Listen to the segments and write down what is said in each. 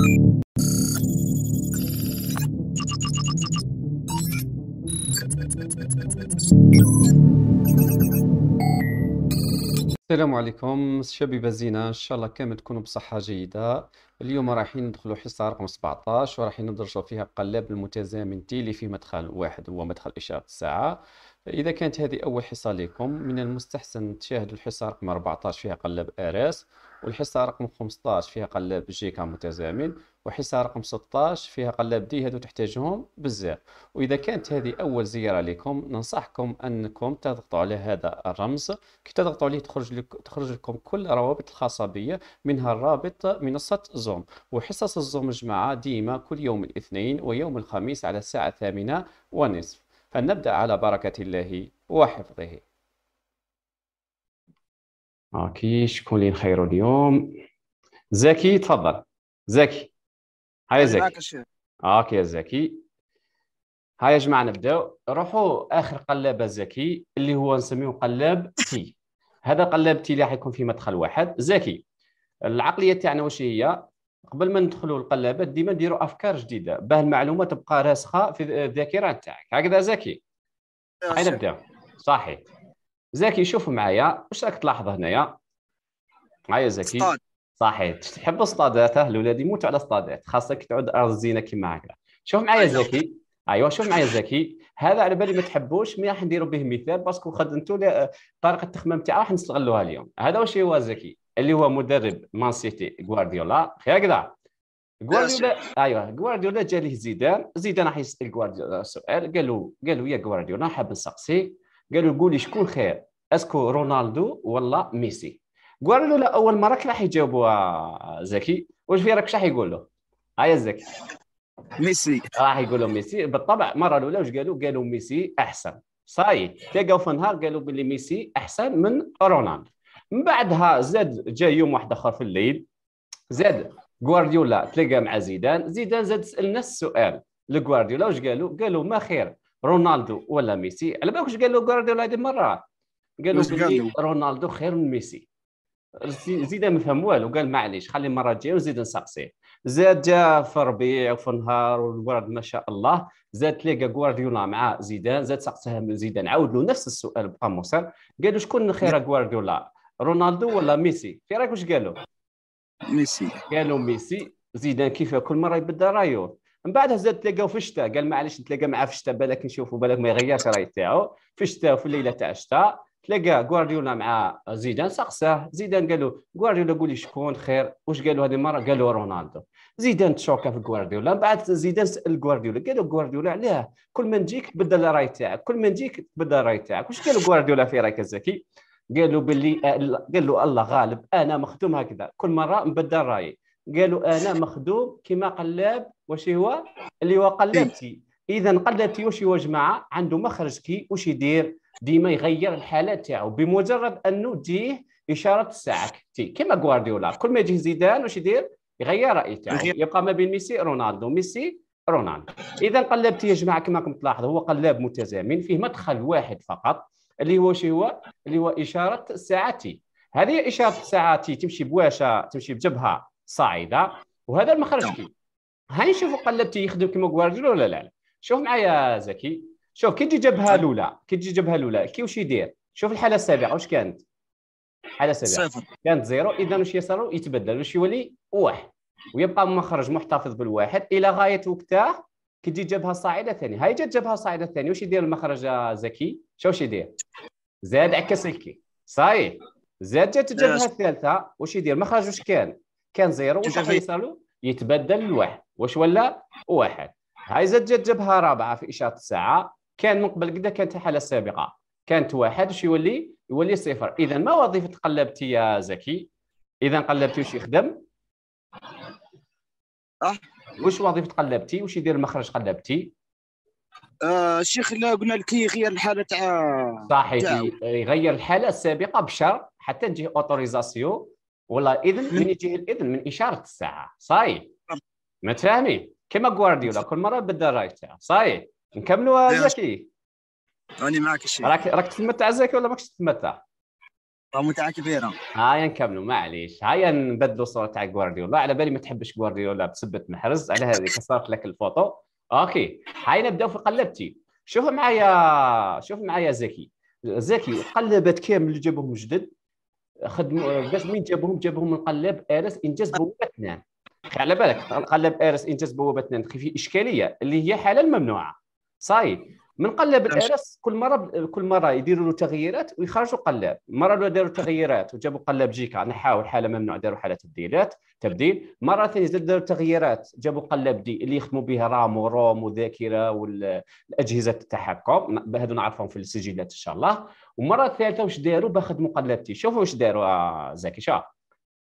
السلام عليكم شبيبة زينة إن شاء الله كامل تكونوا بصحة جيدة اليوم رايحين ندخلوا حصة رقم 17 ورايحين ندرسوا فيها قلاب المتزامن تي اللي في مدخل واحد هو مدخل إشارة الساعة إذا كانت هذه أول حصة لكم من المستحسن تشاهدوا الحصة رقم 14 فيها قلاب آراس والحصه رقم 15 فيها قلاب كان متزامن وحصه رقم 16 فيها قلاب دي هذو تحتاجهم بزاف واذا كانت هذه اول زياره لكم ننصحكم انكم تضغطوا على هذا الرمز كي تضغطوا عليه تخرج لك تخرج لكم كل الروابط الخاصه بي منها الرابط منصه زوم وحصص الزوم جماعه ديما كل يوم الاثنين ويوم الخميس على الساعه الثامنه ونصف فلنبدا على بركه الله وحفظه اوكي شكون اللي نخيرو اليوم زكي تفضل زكي هاي زكي اوكي يا زكي يا جماعه نبداو روحوا اخر قلاب زكي اللي هو نسميه قلاب تي هذا قلاب تي اللي حيكون في مدخل واحد زكي العقليه تاعنا واش هي قبل ما ندخلوا القلابات ديما نديروا افكار جديده باه المعلومه تبقى راسخه في الذاكره تاعك هكذا زكي هاي نبداو صحيح زكي شوف معايا واش راك تلاحظ هنايا معايا زكي صحيح تحب الصطادات الاولاد يموتوا على الصطادات خاصك تعود زينه كيما هكا شوف معايا أيوه. زكي ايوا شوف معايا زكي هذا على بالي ما تحبوش مي راح نديروا به مثال باسكو خدمتوا طريقه التخمام تاعو راح نستغلوها اليوم هذا واش هو زكي اللي هو مدرب مان سيتي غوارديولا خير هكذا غوارديولا ايوا غوارديولا جا ليه زيدان زيدان راح يسال غوارديولا سؤال قال له قال له يا غوارديولا حاب نسقسيك قالوا قولي شكون خير اسكو رونالدو ولا ميسي قالوا له لا اول مره راح يجاوبوا زكي واش في راك راح يقول له هيا زكي ميسي راح يقول له ميسي بالطبع المره الاولى واش قالوا قالوا ميسي احسن صاي تلاقاو في النهار قالوا بلي ميسي احسن من رونالدو من بعدها زاد جا يوم واحد اخر في الليل زاد غوارديولا تلاقى مع زيدان زيدان زاد سال نفس السؤال لغوارديولا واش قالوا قالوا ما خير رونالدو ولا ميسي على بالك قال قالوا غوارديولا هذه المره قالوا بلي رونالدو خير من ميسي زيد ما فهم والو قال معليش خلي المره الجايه نزيد نسقسيه زاد جا في الربيع وفي النهار والورد ما شاء الله زاد تلاقى غوارديولا مع زيدان زاد سقسها من زيدان عاود له نفس السؤال بقى موصل قالوا شكون خير غوارديولا رونالدو ولا ميسي في رايك واش قالوا ميسي قالوا ميسي زيدان كيف كل مره يبدا رايه من بعدها زاد تلاقاو في الشتاء قال معليش نتلاقى معاه في الشتاء بالك نشوفوا بالك ما يغيرش الراي تاعو في الشتاء وفي الليله تاع الشتاء تلاقى غوارديولا مع زيدان سقساه زيدان قال له غوارديولا قول لي شكون خير واش قال له هذه المره قال له رونالدو زيدان تشوكا في غوارديولا بعد زيدان سال غوارديولا قال له غوارديولا علاه كل ما نجيك تبدل الراي تاعك كل ما نجيك تبدل الراي تاعك واش قال غوارديولا في رايك الزكي له باللي قال له الله غالب انا مخدوم هكذا كل مره نبدل رايي قالوا انا مخدوم كما قلاب واش هو اللي هو قلبتي إيه. اذا قلبتي واش هو جماعه عنده مخرج كي واش يدير ديما يغير الحاله تاعو بمجرد انه تجيه اشاره الساعه تي كيما غوارديولا كل ما يجي زيدان واش يدير يغير رايه تاعو يبقى ما بين ميسي رونالدو ميسي رونالدو اذا قلبتي يا جماعه كما راكم تلاحظوا هو قلاب متزامن فيه مدخل واحد فقط اللي هو واش هو اللي هو اشاره الساعه هذه اشاره الساعه تمشي بواشة تمشي بجبهه صاعده وهذا المخرج كي هنشوفوا قلبتي يخدم كيما جوارديولا ولا لا شوف معايا زكي شوف كي تجي جبهه الاولى كي تجي جبهه الاولى كي واش يدير شوف الحاله السابقه واش كانت الحاله السابقه كانت زيرو اذا واش يصير يتبدل واش يولي واحد ويبقى مخرج محتفظ بالواحد الى غايه وقتها كي تجي جبهه الصاعده الثانيه هاي جات جبهه الصاعده الثانيه واش يدير المخرج زكي شو واش يدير زاد عكس الكي صاي زاد جات الجبهه الثالثه واش يدير المخرج واش كان كان زيرو واش يصير يتبدل الواحد واش ولا واحد هاي زاد جات جبهة رابعه في اشاره الساعه كان من قبل كذا كانت حاله سابقه كانت واحد واش يولي يولي صفر اذا ما وظيفه قلبتي يا زكي اذا قلبتي واش يخدم اه واش وظيفه قلبتي واش يدير مخرج قلبتي آه شيخ لا قلنا لك يغير الحاله تاع صحيح يغير الحاله السابقه بشر حتى تجي اوتوريزاسيون ولا اذن من يجي الاذن من اشاره الساعه صاي متفاهمين كما جوارديولا كل مره بدل رايته تاعه يعني. صاي نكملوا زكي نعم. راني معك الشيء راك راك تتمتع زكي ولا ماكش تتمتع؟ أه، متعه كبيره هاي نكملوا معليش هاي نبدلوا الصوره تاع جوارديولا على بالي ما تحبش جوارديولا بسبه محرز على هذه كسرت لك الفوطو اوكي هاي نبداو في قلبتي شوف معايا شوف معايا زكي زكي قلبت كامل اللي جابوهم جدد خدموا مين جابوهم جابوهم من قلب ارس انجاز بوتنام على بالك قلب ارس انتاز بوابه في اشكاليه اللي هي حاله ممنوعه صاي من قلب نعم. الارس كل مره كل مره يديروا له تغييرات ويخرجوا قلاب مره داروا تغييرات وجابوا قلاب جيكا نحاو حاله ممنوع داروا حاله تبديلات تبديل مره ثانيه داروا تغييرات جابوا قلاب دي اللي يخدموا بها رام وروم وذاكره والاجهزه التحكم هذو نعرفهم في السجلات ان شاء الله ومره ثالثه واش داروا باخذ مقلب تي شوفوا واش داروا آه، زكي شوف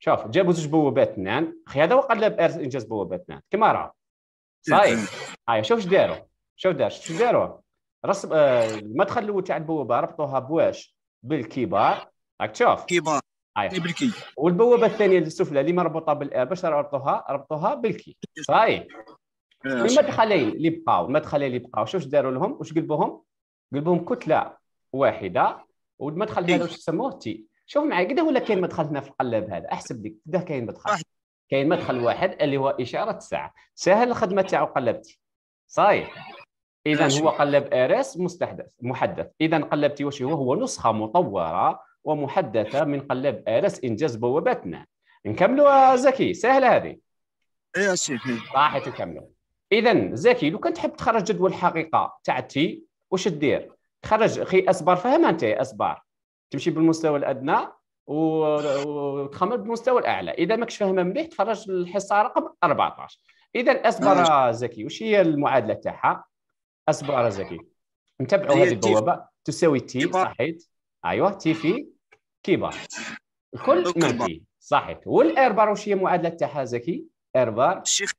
شوف جابوا زوج بوابات نان اخي هذا هو قلب انجاز بوابات نان كما راه صحيح هاي شوف اش داروا شوف دار شوف داروا رسم آه، المدخل الاول تاع البوابه ربطوها بواش بالكبار راك تشوف كبار هاي بالكي والبوابه الثانيه السفلى اللي مربوطه بالار باش ربطوها ربطوها بالكي صحيح المدخلين اللي بقاو المدخلين اللي بقاو شوف داروا لهم واش قلبوهم قلبوهم كتله واحده والمدخل هذا واش سموه تي شوف معي كده ولا كاين مدخلنا في القلاب هذا احسب لك كده كاين مدخل كاين مدخل واحد اللي هو اشاره الساعه سهل الخدمه تاعو قلبتي صحيح اذا هو قلب اس مستحدث محدث اذا قلبتي واش هو هو نسخه مطوره ومحدثه من قلب اس انجاز بوابتنا نكملوا زكي سهله هذه إيه يا سيدي راح تكملوا اذا زكي لو كنت تحب تخرج جدول الحقيقه تاع تي واش دير تخرج خي اسبار فهم انت اسبار تمشي بالمستوى الادنى وتخمم بالمستوى الاعلى اذا ماكش فاهمه مليح تفرج الحصه رقم 14 اذا اصبر زكي واش هي المعادله تاعها اصبر زكي نتبعوا هذه البوابه تساوي تي صحيح ايوه تي في كبار الكل منفي صحيح والاربار واش هي المعادله تاعها زكي اربار شيخ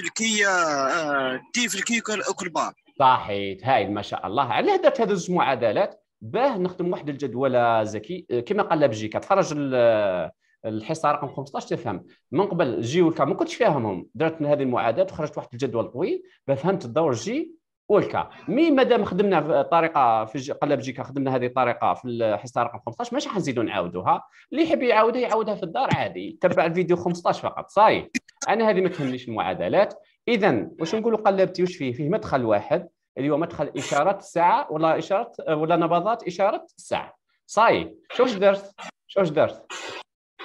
الكي آه، تي في الكي كل بار صحيح هاي ما شاء الله علاه درت هذه المعادلات معادلات باه نخدم واحد الجدول ذكي آه، آه، كما قال بجيكا تخرج آه، الحصه رقم 15 تفهم من قبل جي والكا ما كنتش فاهمهم درت هذه المعادلات وخرجت واحد الجدول طويل فهمت الدور جي والكا مي مادام خدمنا طريقه في قلب جيكا خدمنا هذه الطريقه في الحصه رقم 15 ماشي حنزيدو نعاودوها اللي يحب يعاودها يعاودها في الدار عادي تبع الفيديو 15 فقط صاي انا هذه ما تهمنيش المعادلات اذا واش نقولوا قلبتي واش فيه فيه مدخل واحد اللي هو مدخل اشاره الساعه ولا اشاره ولا نبضات اشاره الساعه صاي شوش درت شوش درت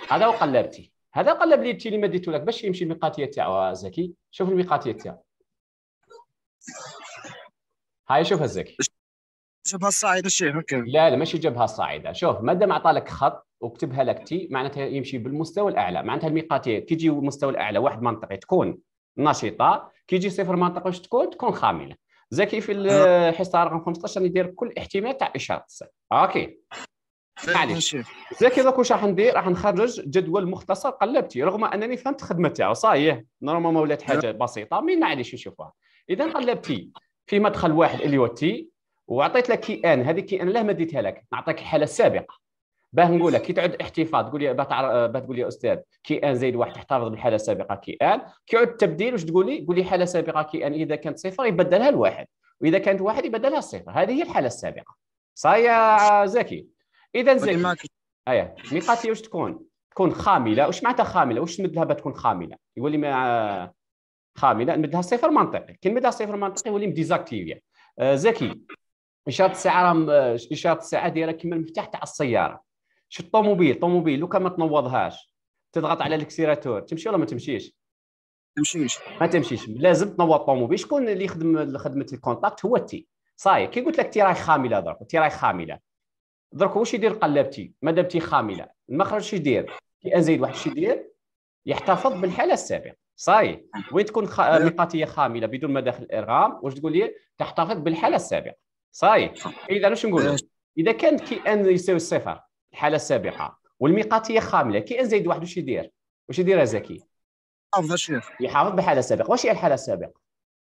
هذا وقلبتي هذا قلب لي اللي مديته لك باش يمشي الميقاتيه آه، تاعو زكي شوف الميقاتيه تاعو هاي شوفها زكي جبهه الصاعده الشيخ لا لا ماشي جبهه صاعده شوف مادام دام عطى لك خط وكتبها لك تي معناتها يمشي بالمستوى الاعلى معناتها الميقاتيه كي يجي المستوى الاعلى واحد منطقي تكون نشطه كي يجي صفر منطقي واش تكون تكون خامله زكي في الحصه رقم 15 ندير كل احتمال تاع اشاط اوكي معليش زكي دوك واش راح ندير راح نخرج جدول مختصر قلبتي رغم انني فهمت الخدمه صحيح صايه نورمالمون ولات حاجه بسيطه مي معليش نشوفها اذا قلبتي في مدخل واحد اللي هو تي وعطيت لك كي ان هذه كي ان لا ما ديتها لك نعطيك الحاله السابقه باه نقولها كي تعود احتفاظ تقول لي باه تقول لي استاذ كي ان زائد واحد تحتفظ بالحاله السابقه كي ان كي يعود التبديل واش تقول لي؟ قول لي حاله سابقه كي ان اذا كانت صفر يبدلها الواحد واذا كانت واحد يبدلها الصفر هذه هي الحاله السابقه صايا زكي اذا زكي اييه ميقاتي واش تكون؟ تكون خامله واش معناتها خامله؟ واش نمدلها لها تكون خامله؟ يقول لي ما خامله نمدها صفر منطقي كي نمدها صفر منطقي يولي ديزاكتيف آه، زكي اشاره الساعه اشاره الساعه دايره كيما المفتاح تاع السياره شو الطوموبيل الطوموبيل لو كان ما تنوضهاش تضغط على الاكسيراتور تمشي ولا ما تمشيش تمشيش ما تمشيش لازم تنوض الطوموبيل شكون اللي يخدم خدمه الكونتاكت هو تي صاي كي قلت لك تي راهي خامله درك تي راهي خامله درك واش يدير قلابتي تي مادام تي خامله المخرج شو يدير كي ان زائد واحد شو يدير يحتفظ بالحاله السابقه صاي وين تكون خ... ميقاتيه خامله بدون مداخل الارغام واش تقول لي تحتفظ بالحاله السابقه صاي اذا واش نقول أه. اذا كانت كي ان يساوي صفر الحاله السابقه والميقات هي خامله كي ان زائد واحد واش يدير واش يدير زكي يحافظ الشيخ يحافظ بحاله السابقه واش هي الحاله السابقه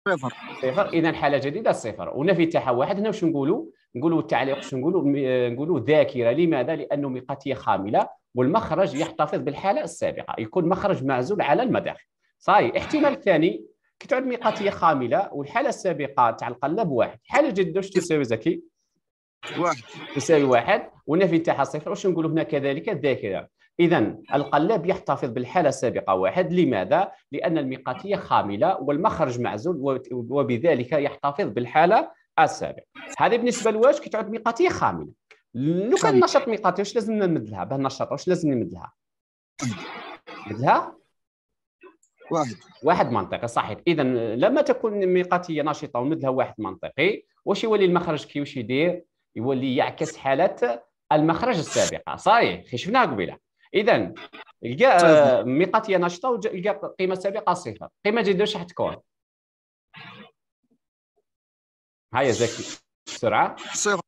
صفر صفر اذا حاله جديده صفر ونفي تاعها واحد هنا واش نقولوا نقولوا التعليق واش نقولوا آه، نقولوا ذاكره لماذا لانه ميقاتيه هي خامله والمخرج يحتفظ بالحاله السابقه يكون مخرج معزول على المداخل صاي احتمال الثاني كي تعود ميقاتيه خامله والحاله السابقه تاع القلب واحد الحاله الجديده واش تساوي زكي واحد تساوي واحد والنفي تاعها صفر واش نقولوا هنا كذلك الذاكره اذا القلاب يحتفظ بالحاله السابقه واحد لماذا لان الميقاتيه خامله والمخرج معزول وبذلك يحتفظ بالحاله السابقه هذه بالنسبه لواش كي تعود ميقاتيه خامله لو كان نشط ميقاتي واش لازم نمد لها باه النشاط واش لازم نمد لها نمد لها واحد واحد منطقي صحيح اذا لما تكون ميقاتيه نشطه لها واحد منطقي واش يولي المخرج كي واش يدير يولي يعكس حالة المخرج السابقة صحيح شفناها قبيله اذا لقى آه، ميقاتيه نشطه ولقى القيمه السابقه صفر قيمه جديده واش حتكون هيا زكي بسرعه صفر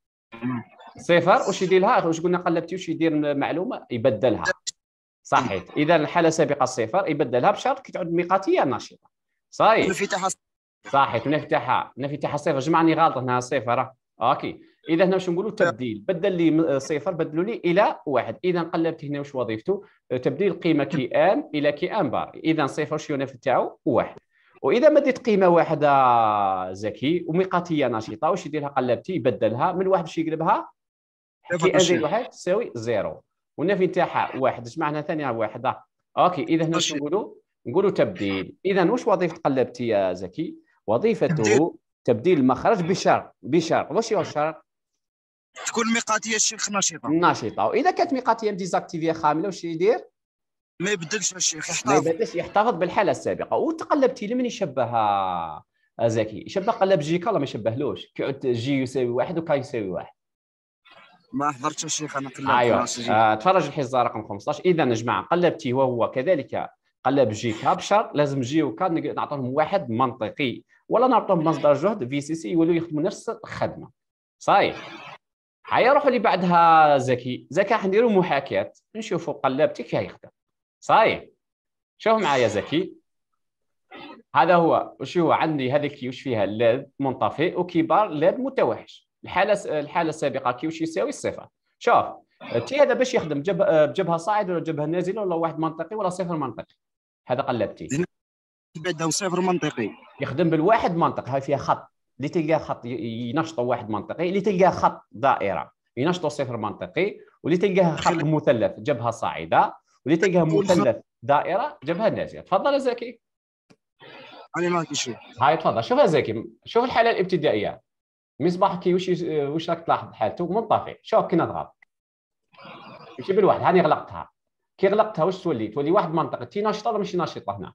صفر واش يدير لها واش قلنا قلبتي واش يدير معلومه يبدلها صحيح اذا الحاله السابقه صفر يبدلها بشرط كي تعود ميقاتيه نشطه صحيح انفتاحها صحيح انفتاحها انفتاحها صفر جمعني غلط هنا صفر اوكي اذا هنا واش نقولوا تبديل بدل لي صفر بدلوا لي الى واحد اذا قلبت هنا واش وظيفته تبديل قيمه كي ان الى كي ان بار اذا صفر واش ينافي تاعو واحد واذا مديت قيمه واحده زكي وميقاتيه نشيطه واش يديرها قلبتي يبدلها من واحد باش يقلبها ان زائد واحد تساوي زيرو والنفي تاعها واحد اش معنى ثانيه واحده اوكي اذا هنا واش نقولوا نقولوا تبديل اذا واش وظيفه قلبتي يا زكي وظيفته تبديل المخرج بشرط بشرط واش هو الشرط تكون ميقاتيه الشيخ نشيطه نشيطه واذا كانت ميقاتيه ديزاكتيفيه خامله واش يدير ما يبدلش الشيخ يحتفظ ما يبدلش يحتفظ بالحاله السابقه وتقلب لمن يشبه آه، آه، زكي يشبه قلب جيكا ما يشبهلوش كيعود جي يساوي واحد وكا يساوي واحد ما حضرتش الشيخ انا قلبت ايوه آه تفرج الحصه رقم 15 اذا جماعه قلبتي وهو كذلك قلب جي كا بشر لازم جي وكا نعطيهم واحد منطقي ولا نعطيهم مصدر جهد في سي سي يولوا يخدموا نفس الخدمه صحيح حيروحوا اللي بعدها زكي زكي راح نديروا محاكاه نشوفوا قلبتي كيف يخدم صاي شوف معايا زكي هذا هو وش هو عندي كي وش فيها اللاد منطفئ وكبار لاد متوحش الحاله الحاله السابقه كي وش يساوي الصفر شوف تي هذا باش يخدم جب بجبهه صاعده ولا جبهه نازله ولا واحد منطقي ولا صفر منطقي هذا قلبتي تي صفر منطقي يخدم بالواحد منطق هاي فيها خط اللي تلقاه خط ينشطوا واحد منطقي اللي تلقاه خط دائره ينشطوا صفر منطقي واللي تلقاه خط مثلث جبهه صاعده واللي تلقاه مثلث دائره جبهه نازيه تفضل يا زكي انا ما شيء هاي تفضل شوف يا زكي شوف الحاله الابتدائيه مصباح كي وش وش راك تلاحظ حالته منطفي شوف كي نضغط ماشي بالواحد هاني غلقتها كي غلقتها واش تولي تولي واحد منطقه تي ناشطه ولا ماشي ناشطه هنا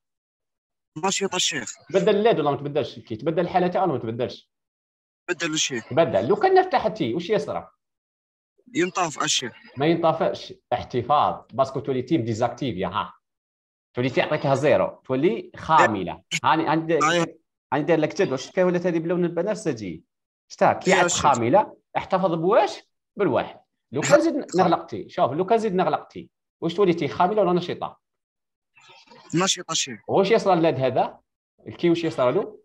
نشيط الشيخ تبدل اللاد ولا ما تبدلش كي تبدل الحاله تاعو ولا ما تبدلش تبدل الشيخ بدل لو كان ارتحتي واش يصرى ينطفئ الشيخ ما ينطفئش احتفاظ باسكو تولي تيم ديزاكتيف يا ها تولي تعطيكها زيرو تولي خامله هاني عندي عندي داير لك جدول واش ولات هذه بلون البنفسجي شتا كي خامله احتفظ بواش بالواحد لو كان زيد نغلقتي شوف لو كان زيد نغلقتي واش توليتي خامله ولا نشيطه نشيط الشيخ واش يصل لهاد هذا الكي واش يصل له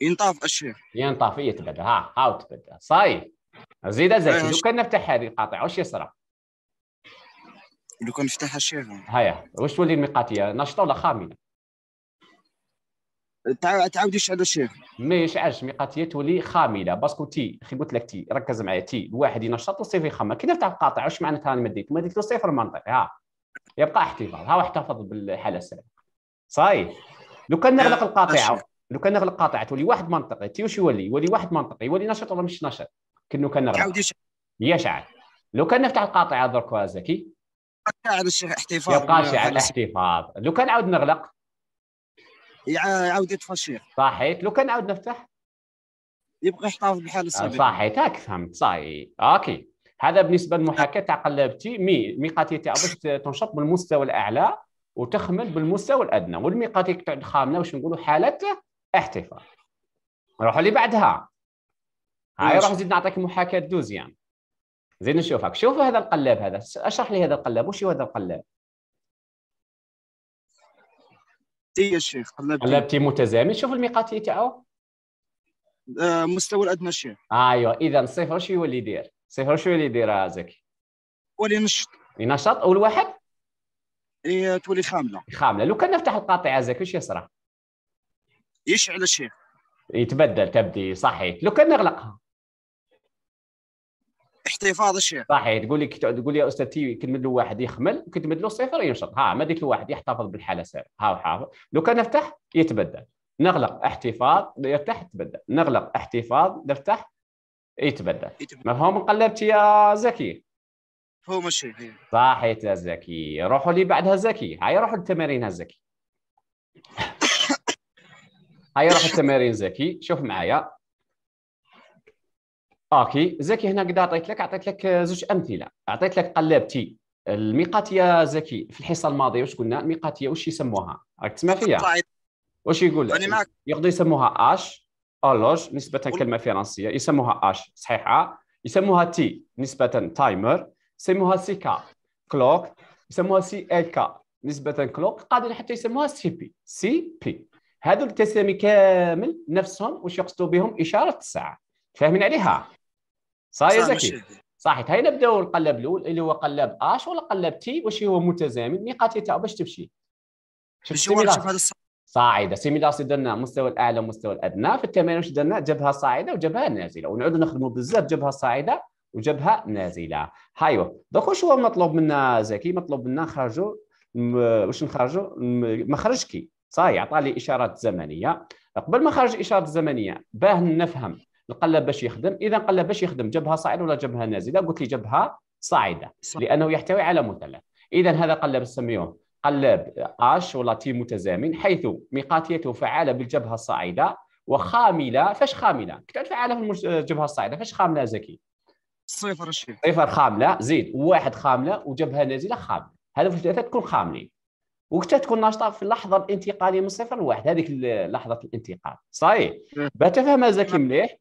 ينطاف الشيخ ينطاف يتبدا إيه، ها هاو تبدا صاي زيد زيد لو كان نفتح هذه القاطع واش يصرى لو كان نفتح الشيخ هيا واش تولي الميقاتيه نشطه ولا خامله تعاود يشعل الشيخ ما يشعلش ميقاتيه تولي خامله باسكو تي كي قلت لك تي ركز معايا تي الواحد ينشط والصفر يخمم كي نفتح القاطع واش معناتها انا مديت ما له صفر منطقي ها يبقى احتفاظ ها احتفظ بالحاله السابقه صحيح لو كان نغلق القاطعه لو كان نغلق القاطعه تولي واحد منطقي تي واش يولي يولي واحد منطقي يولي نشط ولا مش نشط كنو كان نغلق يشعل لو كان نفتح القاطعه درك زكي يبقى الشيخ احتفاظ يبقى شاعر الاحتفاظ لو كان عاود نغلق يعاود يطفى الشيخ صحيت لو كان عاود نفتح يبقى يحتفظ بالحاله السابقه آه، صحيت هاك فهمت صاي اوكي هذا بالنسبه للمحاكاه تاع قلابتي مي ميقاتي تاع باش تنشط بالمستوى الاعلى وتخمل بالمستوى الادنى والميقاتي تاع خامله واش نقولوا حاله احتفال نروحوا اللي بعدها هاي راح نزيد نعطيك محاكاه دوزيام زين نشوفك شوف هذا القلاب هذا اشرح لي هذا القلاب وش هو هذا القلاب اي يا شيخ قلابتي قلابتي متزامن شوف الميقاتي تاعو المستوى آه، مستوى الادنى شيخ ايوه اذا صفر شو يولي يدير صفر شو اللي يديرها زكي ولي نشط ينشط اول واحد تولي خامله خامله لو كان نفتح القاطعه زكي واش يصرى يشعل الشيخ يتبدل تبدي صحيح لو كان نغلقها احتفاظ الشيخ صحيح تقول لي تقول لي يا استاذ تي كنمد له واحد يخمل وكتمد له صفر ينشط ها ما ديك الواحد يحتفظ بالحاله سير ها حافظ لو كان نفتح يتبدل نغلق احتفاظ يفتح يتبدل نغلق احتفاظ نفتح يتبدل مفهوم قلبت يا زكي هو ماشي إيه. صحيت يا زكي روحوا لي بعدها زكي هاي روحوا التمارين زكي هاي روح التمارين زكي شوف معايا اوكي زكي هنا قد عطيت لك عطيت لك زوج امثله عطيت لك قلبتي الميقاتيه زكي في الحصه الماضيه واش قلنا الميقاتيه واش يسموها راك تسمع فيا واش يقول لك يقدروا يسموها اش الوج آه، نسبة كلمة فرنسية يسموها اش صحيحة يسموها تي نسبة تايمر يسموها سي كا كلوك يسموها سي ال كا نسبة كلوك قادر حتى يسموها سي بي سي بي هذو التسامي كامل نفسهم واش يقصدوا بهم إشارة الساعة فاهمين عليها صح يا زكي صحيح هاي نبداو القلب الاول اللي هو قلب اش ولا قلب تي واش هو متزامن نقاط تاعو باش تمشي شوف هذا صاعده سي درنا مستوى الاعلى ومستوى الادنى في التمارين واش درنا جبهه صاعده وجبهه نازله ونعود نخدموا بزاف جبهه صاعده وجبهه نازله هايو دوك واش هو مطلوب منا زكي مطلوب منا نخرجوا واش نخرجوا مخرج كي صاي عطى لي اشارات زمنيه قبل ما خرج اشارات الزمنيه باه نفهم القلب باش يخدم اذا القلب باش يخدم جبهه صاعده ولا جبهه نازله قلت لي جبهه صاعده لانه يحتوي على مثلث اذا هذا قلب نسميوه قلاب اش ولا تي متزامن حيث ميقاتيته فعاله بالجبهه الصاعده وخامله فاش خامله كتعرف فعاله في الجبهه الصاعده فاش خامله زكي صفر شيء صفر خامله زيد واحد خامله وجبهه نازله خامله هذا في تكون خاملين وقتها تكون ناشطه في اللحظه الانتقاليه من صفر لواحد هذيك لحظه الانتقال صحيح إيه. تفهمها زكي مليح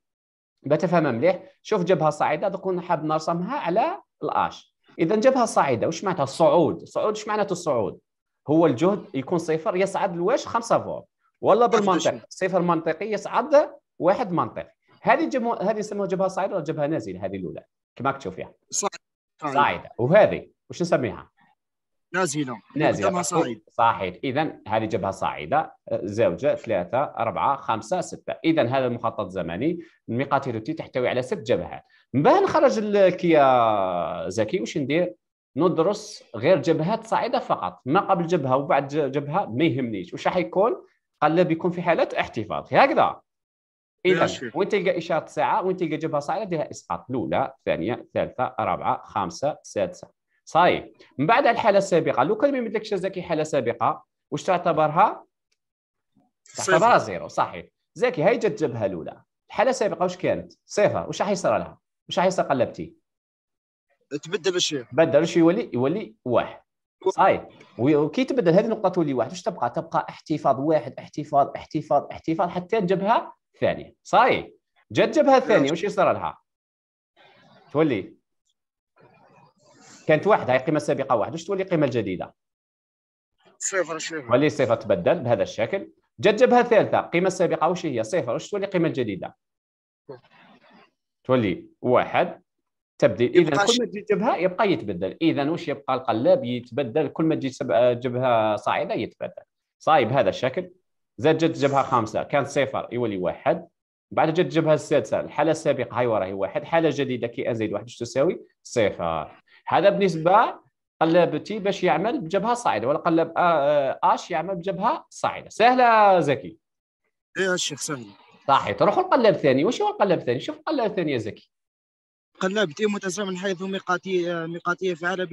تفهمها مليح شوف جبهه صاعده دوك حاب نرسمها على الاش اذا جبهه صاعده واش معناتها الصعود الصعود واش معناته الصعود هو الجهد يكون صفر يصعد لواش 5 فولت ولا بالمنطق صفر منطقي يصعد واحد منطقي هذه جمو... هذه نسموها جبهه صاعده ولا جبهه نازله هذه الاولى كما تشوف فيها يعني. صاعده وهذه وش نسميها؟ نازله نازله صاعد صحيح اذا هذه جبهه صاعده زوجه ثلاثه اربعه خمسه سته اذا هذا المخطط الزمني الميقاتيروتي تحتوي على ست جبهات من بعد نخرج الكيا زكي وش ندير؟ ندرس غير جبهات صاعده فقط ما قبل جبهه وبعد جبهه ما يهمنيش واش راح يكون قال يكون بيكون في حالات احتفاظ هكذا اذا وين تلقى اشاره ساعه وين تلقى جبهه صاعده فيها اسقاط الاولى ثانيه ثالثه رابعه خامسه سادسه صاي من بعد الحاله السابقه لو كان ما يمدلكش زكي حاله سابقه واش تعتبرها تعتبرها زيرو صحيح زكي هاي جات الجبهه الاولى الحاله السابقه واش كانت صفر واش راح يصير لها واش راح يصير قلبتي تبدل الشيء بدل الشيء يولي يولي واحد صاي وكي تبدل هذه النقطه تولي واحد واش تبقى تبقى احتفاظ واحد احتفاظ احتفاظ احتفاظ حتى الجبهه الثانيه صاي جات جبهه الثانيه واش يصير لها تولي كانت واحد هاي قيمه سابقه واحد واش تولي القيمه الجديده صفر صفر ولي صفر تبدل بهذا الشكل جات جبهه ثالثه القيمه السابقه واش هي صفر واش تولي القيمه الجديده تولي واحد تبديل اذا كل ما تجي جبهه يبقى يتبدل اذا واش يبقى القلاب يتبدل كل ما تجي آه، جبهه صاعده يتبدل صايب هذا الشكل زاد جت جبهه خامسه كان صفر يولي واحد بعد جت جبهه السادسه الحاله السابقه هاي وراهي واحد حاله جديده كي ان زائد واحد تساوي صفر هذا بالنسبه قلاب تي باش يعمل بجبهه صاعده ولا قلاب آه، آه، اش يعمل بجبهه صاعده سهله زكي ايه الشيخ سهله صحيح تروح القلاب الثاني واش هو القلاب الثاني شوف القلاب الثاني يا زكي قلاب تي متزامن من حيث ميقاتية ميقاتية فعالة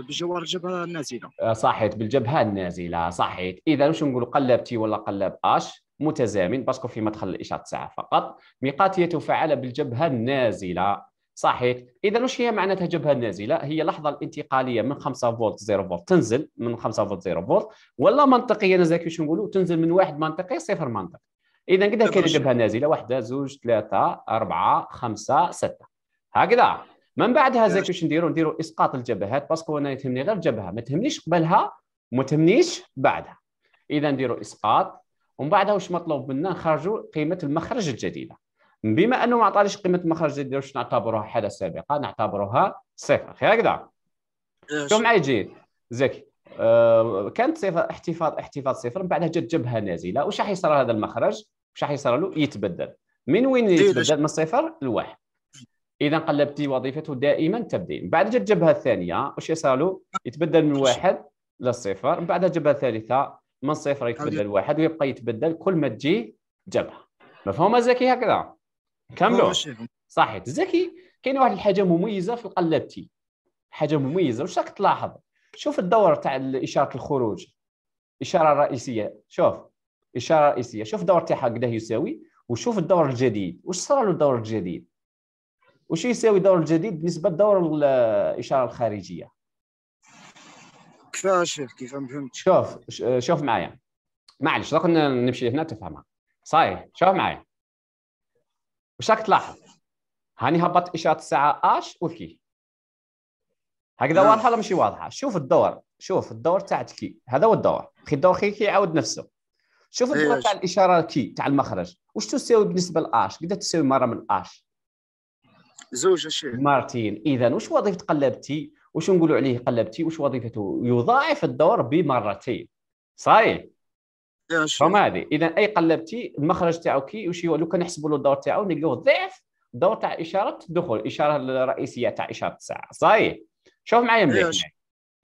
بجوار الجبهة النازلة آه، صحيت بالجبهة النازلة صحيت إذا واش نقول قلاب تي ولا قلاب أش متزامن باسكو في مدخل الإشارة الساعة فقط ميقاتية فعالة بالجبهة النازلة صحيح اذا واش هي معناتها جبهه نازله هي لحظه الانتقاليه من 5 فولت 0 فولت تنزل من 5 فولت 0 فولت ولا منطقيا انا زاك نقولوا تنزل من واحد منطقي صفر منطقي اذا كده كاين جبهه نازله واحده زوج ثلاثه اربعه خمسه سته هكذا من بعدها زيك واش نديرو نديرو اسقاط الجبهات باسكو انا يهمني غير الجبهه ما تهمنيش قبلها وما تهمنيش بعدها اذا نديرو اسقاط ومن بعدها واش مطلوب منا نخرجوا قيمه المخرج الجديده بما انه ما عطاليش قيمه المخرج الجديده واش نعتبروها حاله سابقه نعتبروها صفر هكذا شوف معايا جيد زكي آه، كانت صفر احتفاظ احتفاظ صفر من بعدها جات جبهه نازله واش راح يصير هذا المخرج واش راح يصير له يتبدل من وين إيه، يتبدل من صفر لواحد اذا قلبتي وظيفته دائما تبديل بعد جات الجبهه الثانيه واش يصالو يتبدل من واحد للصفر من بعد الجبهه الثالثه من صفر يتبدل واحد ويبقى يتبدل كل ما تجي جبهه مفهوم زكي هكذا كملوا صحيح زكي كاين واحد الحاجه مميزه في القلبتي حاجه مميزه واش راك تلاحظ شوف الدور تاع اشاره الخروج اشاره رئيسيه شوف اشاره رئيسيه شوف الدور تاعها قداه يساوي وشوف الدور الجديد واش صار له الدور الجديد وش يساوي الدور الجديد بالنسبه للدور الاشاره الخارجيه كيفاش كيف فهمت شوف شوف معايا معلش دوك نمشي هنا تفهمها صاي شوف معايا واش راك تلاحظ هاني هبط اشاره الساعه اش وكي هكذا نعم. واضحه ولا ماشي واضحه شوف الدور شوف الدور تاع كي هذا هو الدور خي الدور كي كيعاود نفسه شوف الدور تاع الاشاره كي تاع المخرج واش تساوي بالنسبه لاش قد تساوي مره من اش زوج الشيخ مارتين اذا واش وظيفه قلبتي واش نقولوا عليه قلبتي واش وظيفته يضاعف الدور بمرتين صحيح فما هذه اذا اي قلبتي المخرج تاعو كي وش لو كان نحسبوا له الدور تاعو نلقوه ضعف الدور تاع اشاره الدخول الاشاره الرئيسيه تاع اشاره الساعه صحيح شوف معايا مليح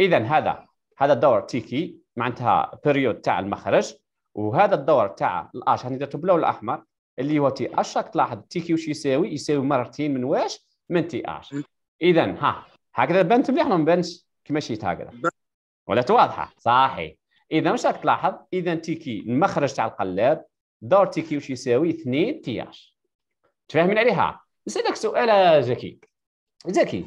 اذا هذا هذا الدور تيكي معناتها بيريود تاع المخرج وهذا الدور تاع الاش هاني يعني درته باللون الاحمر اللي هو تي اش راك تلاحظ تي كيو واش يساوي يساوي مرتين من واش من تي اش اذا ها هكذا بانت مليح ما بنتش كما شيت هكذا ولا واضحه صحي اذا واش راك تلاحظ اذا تي كي المخرج تاع القلاب دور تي كيو واش يساوي 2 تي اش تفاهمين عليها نسالك سؤال زكي زكي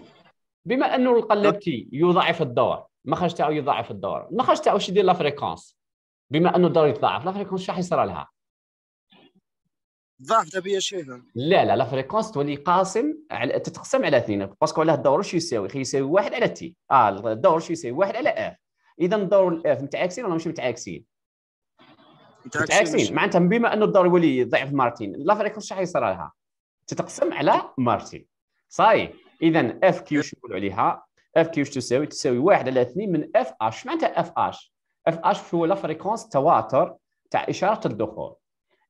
بما انه القلاب تي يضاعف الدور المخرج تاعو يضاعف الدور المخرج تاعو واش يدير لا فريكونس بما انه الدور يتضاعف لا فريكونس شحال يصرى لها ضعف بيا شيء لا لا لا فريكونس تولي قاسم على تتقسم على اثنين باسكو علاه الدور واش يساوي يساوي واحد على تي اه الدور واش يساوي واحد على اف اذا الدور الاف متعاكسين ولا مش متعاكسين متعاكسين معناتها بما انه الدور يولي ضعف مارتين لا فريكونس شحال يصير لها تتقسم على مارتين صاي اذا اف كيو واش نقول عليها اف كيو واش تساوي تساوي واحد على اثنين من اف اش معناتها اف اش اف اش هو لا فريكونس تواتر تاع اشاره الدخول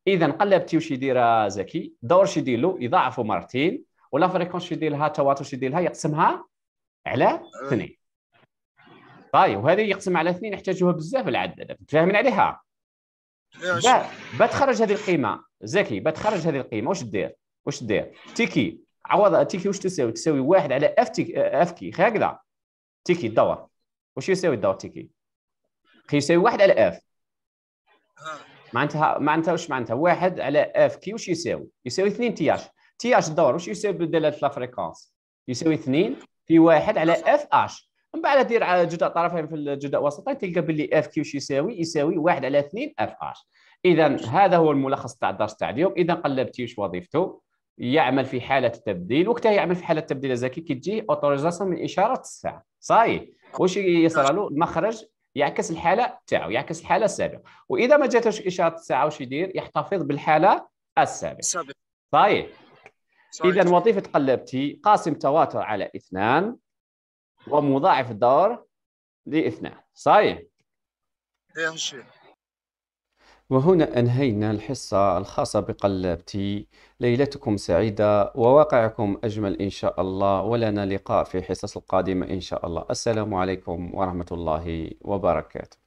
اذا قلبتي واش يدير زكي دور شي يدير له يضاعفه مرتين ولا فريكونس شي يدير لها التواتر شي يدير لها يقسمها على اثنين طيب وهذه يقسم على اثنين يحتاجوها بزاف العدد فاهمين عليها بتخرج هذه القيمه زكي بتخرج هذه القيمه واش دير واش دير تيكي عوض تيكي واش تساوي تساوي واحد على اف تيكي اف كي هكذا تيكي الدور واش يساوي الدور تيكي يساوي واحد على اف معناتها معناتها واش معناتها واحد على اف كيو واش يساوي يساوي 2 تي اش تي اش الدور واش يساوي بدلاله لا فريكونس يساوي 2 في واحد على اف اش من بعد دير على جدع طرفين في الجدع وسطين تلقى باللي اف كيو واش يساوي يساوي واحد على 2 اف اش اذا هذا هو الملخص تاع الدرس تاع اليوم اذا قلبتي واش وظيفته يعمل في حاله التبديل وقتها يعمل في حاله التبديل الذكي كي تجيه اوتوريزاسيون من اشاره الساعه صاي واش يصرى له يعكس الحاله تاعو يعكس الحاله السابقه واذا ما جاتوش اشاره الساعه واش يدير يحتفظ بالحاله السابقه طيب اذا وظيفه قلبتي قاسم تواتر على اثنان ومضاعف الدور لاثنان صحيح؟ ايه وهنا أنهينا الحصة الخاصة بقلبتي ليلتكم سعيدة وواقعكم أجمل إن شاء الله ولنا لقاء في حصص القادمة إن شاء الله السلام عليكم ورحمة الله وبركاته